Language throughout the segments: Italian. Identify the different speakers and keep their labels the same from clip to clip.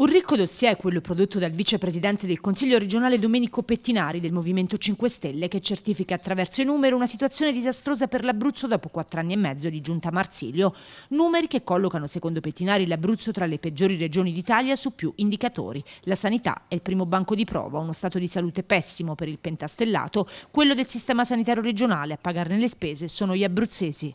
Speaker 1: Un ricco dossier, è quello prodotto dal vicepresidente del Consiglio regionale Domenico Pettinari del Movimento 5 Stelle, che certifica attraverso i numeri una situazione disastrosa per l'Abruzzo dopo quattro anni e mezzo di giunta Marsilio. Numeri che collocano, secondo Pettinari, l'Abruzzo tra le peggiori regioni d'Italia su più indicatori. La sanità è il primo banco di prova, uno stato di salute pessimo per il pentastellato, quello del sistema sanitario regionale. A pagarne le spese sono gli abruzzesi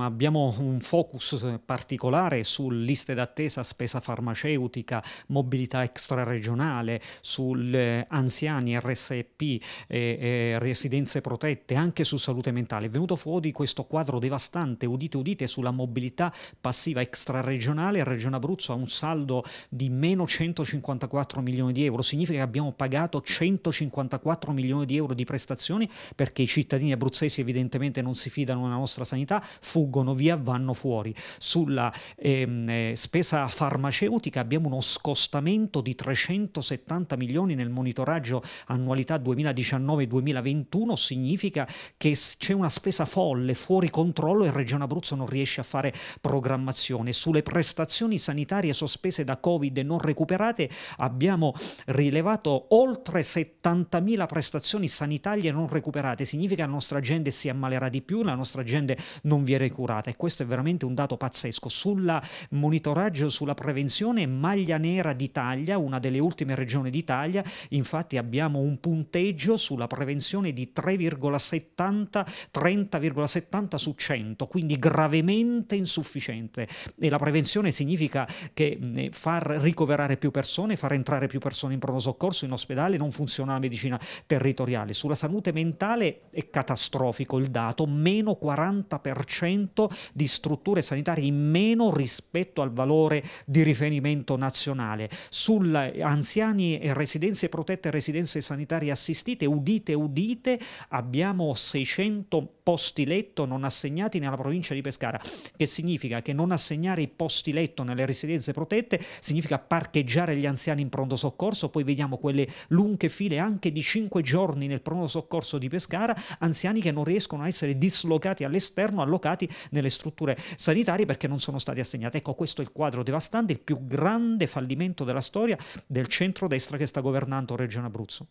Speaker 2: abbiamo un focus eh, particolare su liste d'attesa, spesa farmaceutica, mobilità extraregionale, sulle anziani, RSP, eh, eh, residenze protette, anche su salute mentale. È venuto fuori questo quadro devastante, udite udite, sulla mobilità passiva extraregionale. Regione Abruzzo ha un saldo di meno 154 milioni di euro, significa che abbiamo pagato 154 milioni di euro di prestazioni perché i cittadini abruzzesi evidentemente non si fidano della nostra sanità, fuggono via, vanno fuori. Sulla ehm, eh, spesa farmaceutica abbiamo uno scostamento di 370 milioni nel monitoraggio annualità 2019-2021, significa che c'è una spesa folle, fuori controllo e Regione Abruzzo non riesce a fare programmazione. Sulle prestazioni sanitarie sospese da Covid e non recuperate abbiamo rilevato oltre 70.000 prestazioni sanitarie non recuperate, significa che la nostra gente si ammalerà di più, la nostra gente non vi viene curata e questo è veramente un dato pazzesco. Sul monitoraggio, sulla prevenzione, maglia nera d'Italia, una delle ultime regioni d'Italia, infatti abbiamo un punteggio sulla prevenzione di 3,70, 30,70 su 100, quindi gravemente insufficiente. E la prevenzione significa che eh, far ricoverare più persone, far entrare più persone in pronto soccorso, in ospedale, non funziona la medicina territoriale. Sulla salute mentale è catastrofico il dato, meno 40%. 100% di strutture sanitarie in meno rispetto al valore di riferimento nazionale. Sulle anziani e residenze protette e residenze sanitarie assistite, udite, udite, abbiamo 600 posti letto non assegnati nella provincia di Pescara, che significa che non assegnare i posti letto nelle residenze protette significa parcheggiare gli anziani in pronto soccorso, poi vediamo quelle lunghe file anche di 5 giorni nel pronto soccorso di Pescara, anziani che non riescono a essere dislocati all'esterno, allocati ospitati nelle strutture sanitarie perché non sono stati assegnati. Ecco, questo è il quadro devastante, il più grande fallimento della storia del centro-destra che sta governando Regione Abruzzo.